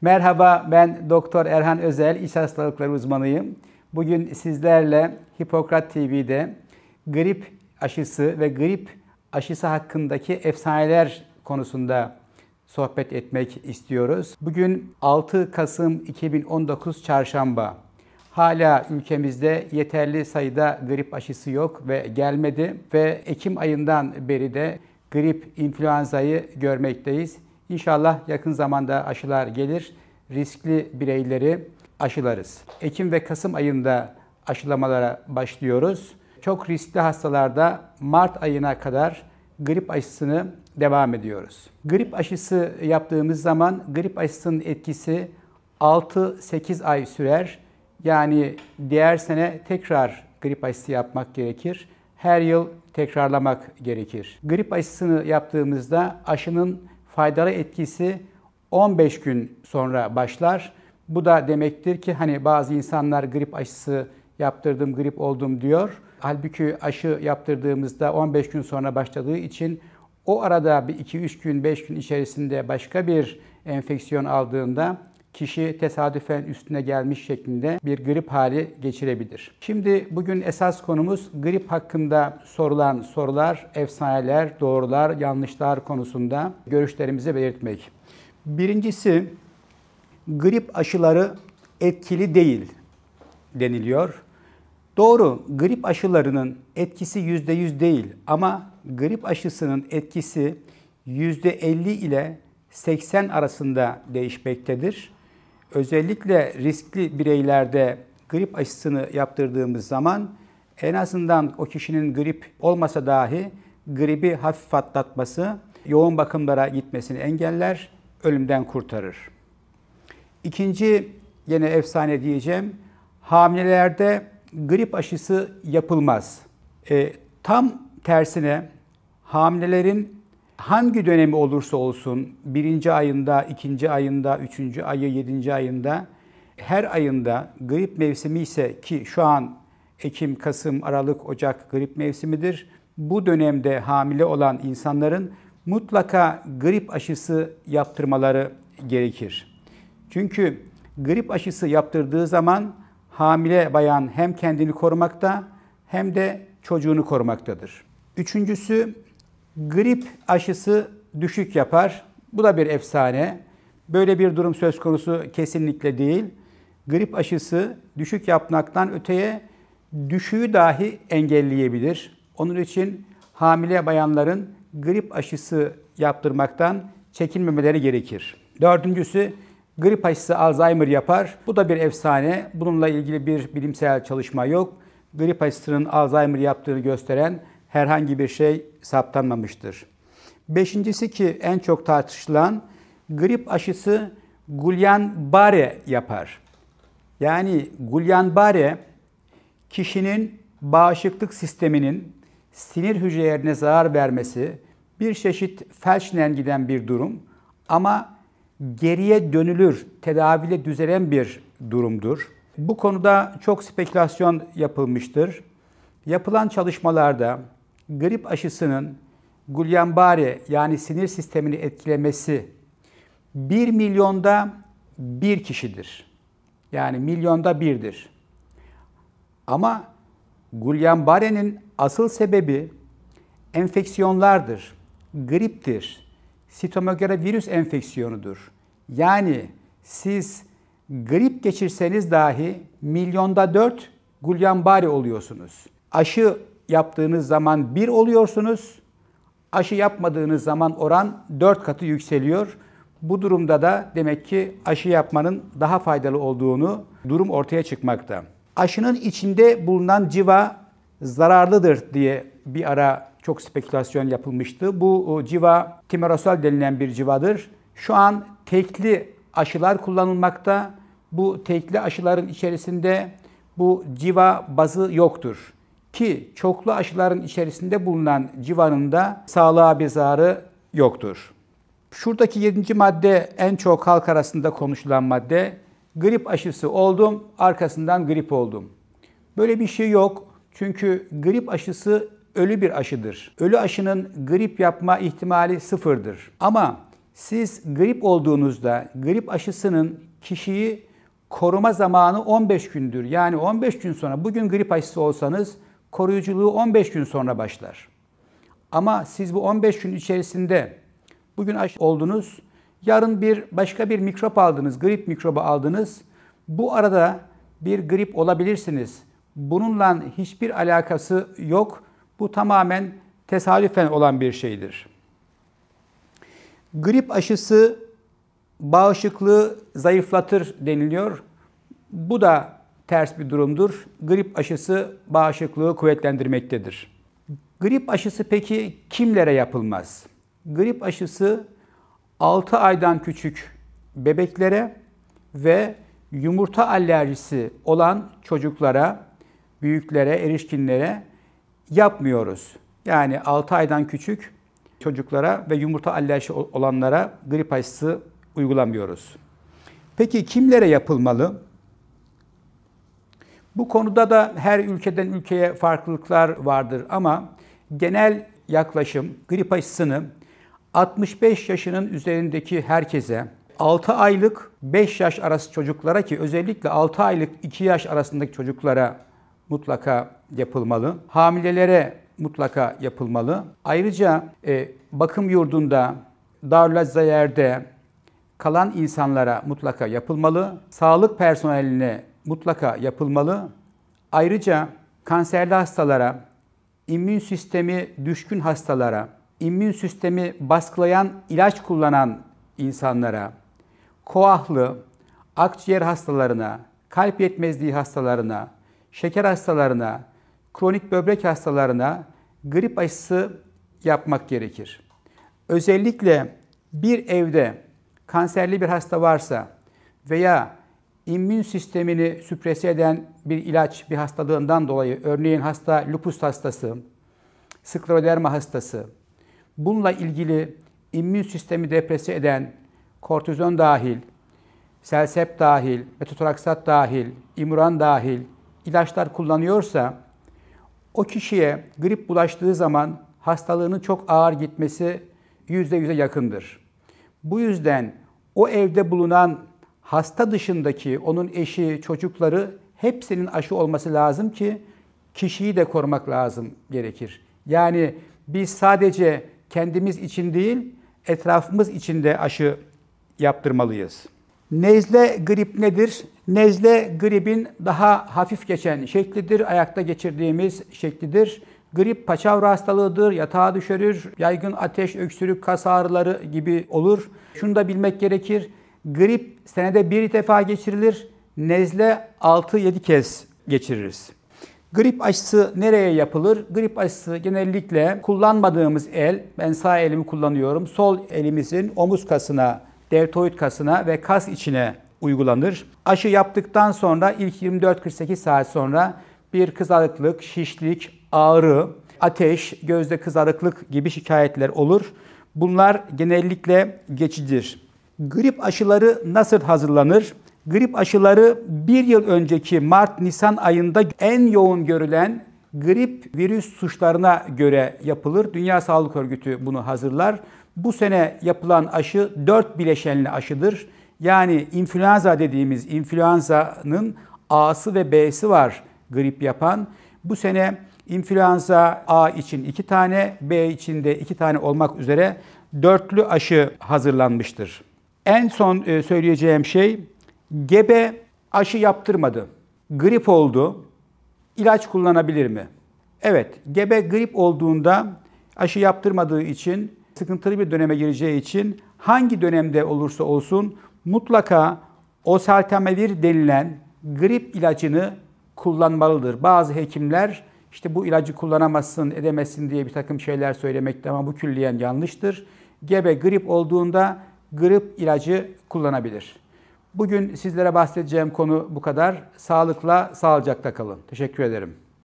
Merhaba, ben Doktor Erhan Özel, iç hastalıkları uzmanıyım. Bugün sizlerle Hipokrat TV'de grip aşısı ve grip aşısı hakkındaki efsaneler konusunda sohbet etmek istiyoruz. Bugün 6 Kasım 2019 Çarşamba. Hala ülkemizde yeterli sayıda grip aşısı yok ve gelmedi ve Ekim ayından beri de grip influenzayı görmekteyiz. İnşallah yakın zamanda aşılar gelir. Riskli bireyleri aşılarız. Ekim ve Kasım ayında aşılamalara başlıyoruz. Çok riskli hastalarda Mart ayına kadar grip aşısını devam ediyoruz. Grip aşısı yaptığımız zaman grip aşısının etkisi 6-8 ay sürer. Yani diğer sene tekrar grip aşısı yapmak gerekir. Her yıl tekrarlamak gerekir. Grip aşısını yaptığımızda aşının faydalı etkisi 15 gün sonra başlar. Bu da demektir ki hani bazı insanlar grip aşısı yaptırdım, grip oldum diyor. Halbuki aşı yaptırdığımızda 15 gün sonra başladığı için o arada bir 2-3 gün, 5 gün içerisinde başka bir enfeksiyon aldığında kişi tesadüfen üstüne gelmiş şeklinde bir grip hali geçirebilir. Şimdi bugün esas konumuz grip hakkında sorulan sorular, efsaneler, doğrular, yanlışlar konusunda görüşlerimizi belirtmek. Birincisi grip aşıları etkili değil deniliyor. Doğru, grip aşılarının etkisi %100 değil ama grip aşısının etkisi %50 ile 80 arasında değişmektedir. Özellikle riskli bireylerde grip aşısını yaptırdığımız zaman en azından o kişinin grip olmasa dahi gribi hafif atlatması, yoğun bakımlara gitmesini engeller, ölümden kurtarır. İkinci yine efsane diyeceğim, hamilelerde grip aşısı yapılmaz. E, tam tersine hamilelerin hangi dönemi olursa olsun birinci ayında, ikinci ayında, üçüncü ayı, yedinci ayında her ayında grip mevsimi ise ki şu an Ekim, Kasım, Aralık, Ocak grip mevsimidir. Bu dönemde hamile olan insanların mutlaka grip aşısı yaptırmaları gerekir. Çünkü grip aşısı yaptırdığı zaman hamile bayan hem kendini korumakta hem de çocuğunu korumaktadır. Üçüncüsü grip aşısı düşük yapar. Bu da bir efsane. Böyle bir durum söz konusu kesinlikle değil. Grip aşısı düşük yapmaktan öteye düşüğü dahi engelleyebilir. Onun için hamile bayanların grip aşısı yaptırmaktan çekinmemeleri gerekir. Dördüncüsü Grip aşısı Alzheimer yapar. Bu da bir efsane. Bununla ilgili bir bilimsel çalışma yok. Grip aşısının Alzheimer yaptığını gösteren herhangi bir şey saptanmamıştır. Beşincisi ki en çok tartışılan grip aşısı Guillain-Barre yapar. Yani Guillain-Barre kişinin bağışıklık sisteminin sinir hücrelerine zarar vermesi bir çeşit felçlen giden bir durum ama geriye dönülür, tedaviyle düzelen bir durumdur. Bu konuda çok spekülasyon yapılmıştır. Yapılan çalışmalarda grip aşısının guillain barre yani sinir sistemini etkilemesi 1 milyonda bir kişidir. Yani milyonda birdir. Ama guillain barrenin asıl sebebi enfeksiyonlardır, griptir, sitomegara virüs enfeksiyonudur. Yani siz grip geçirseniz dahi milyonda dört gulyambari oluyorsunuz. Aşı yaptığınız zaman bir oluyorsunuz. Aşı yapmadığınız zaman oran dört katı yükseliyor. Bu durumda da demek ki aşı yapmanın daha faydalı olduğunu durum ortaya çıkmakta. Aşının içinde bulunan civa zararlıdır diye bir ara çok spekülasyon yapılmıştı. Bu civa timerosal denilen bir civadır. Şu an tekli aşılar kullanılmakta. Bu tekli aşıların içerisinde bu civa bazı yoktur. Ki çoklu aşıların içerisinde bulunan civanın da sağlığa bir zararı yoktur. Şuradaki yedinci madde en çok halk arasında konuşulan madde. Grip aşısı oldum, arkasından grip oldum. Böyle bir şey yok. Çünkü grip aşısı ölü bir aşıdır. Ölü aşının grip yapma ihtimali sıfırdır. Ama siz grip olduğunuzda grip aşısının kişiyi koruma zamanı 15 gündür. Yani 15 gün sonra bugün grip aşısı olsanız koruyuculuğu 15 gün sonra başlar. Ama siz bu 15 gün içerisinde bugün aşı oldunuz, yarın bir başka bir mikrop aldınız, grip mikrobu aldınız. Bu arada bir grip olabilirsiniz. Bununla hiçbir alakası yok. Bu tamamen tesadüfen olan bir şeydir. Grip aşısı bağışıklığı zayıflatır deniliyor. Bu da ters bir durumdur. Grip aşısı bağışıklığı kuvvetlendirmektedir. Grip aşısı peki kimlere yapılmaz? Grip aşısı 6 aydan küçük bebeklere ve yumurta alerjisi olan çocuklara, büyüklere, erişkinlere yapmıyoruz. Yani 6 aydan küçük çocuklara ve yumurta alerji olanlara grip aşısı uygulamıyoruz. Peki kimlere yapılmalı? Bu konuda da her ülkeden ülkeye farklılıklar vardır ama genel yaklaşım grip aşısını 65 yaşının üzerindeki herkese 6 aylık 5 yaş arası çocuklara ki özellikle 6 aylık 2 yaş arasındaki çocuklara mutlaka yapılmalı. Hamilelere mutlaka yapılmalı. Ayrıca e, bakım yurdunda, darülazzayerde kalan insanlara mutlaka yapılmalı. Sağlık personeline mutlaka yapılmalı. Ayrıca kanserli hastalara, immün sistemi düşkün hastalara, immün sistemi baskılayan ilaç kullanan insanlara, koahlı, akciğer hastalarına, kalp yetmezliği hastalarına, şeker hastalarına, kronik böbrek hastalarına grip aşısı yapmak gerekir. Özellikle bir evde kanserli bir hasta varsa veya immün sistemini süpresi eden bir ilaç bir hastalığından dolayı örneğin hasta lupus hastası, skleroderma hastası, bununla ilgili immün sistemi depresi eden kortizon dahil, selsep dahil, metotraksat dahil, imuran dahil ilaçlar kullanıyorsa o kişiye grip bulaştığı zaman hastalığının çok ağır gitmesi %100'e yakındır. Bu yüzden o evde bulunan hasta dışındaki onun eşi, çocukları hepsinin aşı olması lazım ki kişiyi de korumak lazım gerekir. Yani biz sadece kendimiz için değil, etrafımız için de aşı yaptırmalıyız. Nezle grip nedir? Nezle gripin daha hafif geçen şeklidir, ayakta geçirdiğimiz şeklidir. Grip paçavra hastalığıdır, yatağa düşürür, yaygın ateş, öksürük, kas ağrıları gibi olur. Şunu da bilmek gerekir, grip senede bir defa geçirilir, nezle 6-7 kez geçiririz. Grip aşısı nereye yapılır? Grip aşısı genellikle kullanmadığımız el, ben sağ elimi kullanıyorum, sol elimizin omuz kasına deltoid kasına ve kas içine uygulanır. Aşı yaptıktan sonra ilk 24-48 saat sonra bir kızarıklık, şişlik, ağrı, ateş, gözde kızarıklık gibi şikayetler olur. Bunlar genellikle geçidir. Grip aşıları nasıl hazırlanır? Grip aşıları bir yıl önceki Mart-Nisan ayında en yoğun görülen grip virüs suçlarına göre yapılır. Dünya Sağlık Örgütü bunu hazırlar. Bu sene yapılan aşı 4 bileşenli aşıdır. Yani influenza dediğimiz influenza'nın A'sı ve B'si var grip yapan. Bu sene influenza A için 2 tane, B için de 2 tane olmak üzere dörtlü aşı hazırlanmıştır. En son e, söyleyeceğim şey gebe aşı yaptırmadı. Grip oldu, İlaç kullanabilir mi? Evet, gebe grip olduğunda aşı yaptırmadığı için, sıkıntılı bir döneme gireceği için hangi dönemde olursa olsun mutlaka oseltamivir denilen grip ilacını kullanmalıdır. Bazı hekimler işte bu ilacı kullanamazsın, edemezsin diye bir takım şeyler söylemekte ama bu külliyen yanlıştır. Gebe grip olduğunda grip ilacı kullanabilir. Bugün sizlere bahsedeceğim konu bu kadar. Sağlıkla, sağlıcakla kalın. Teşekkür ederim.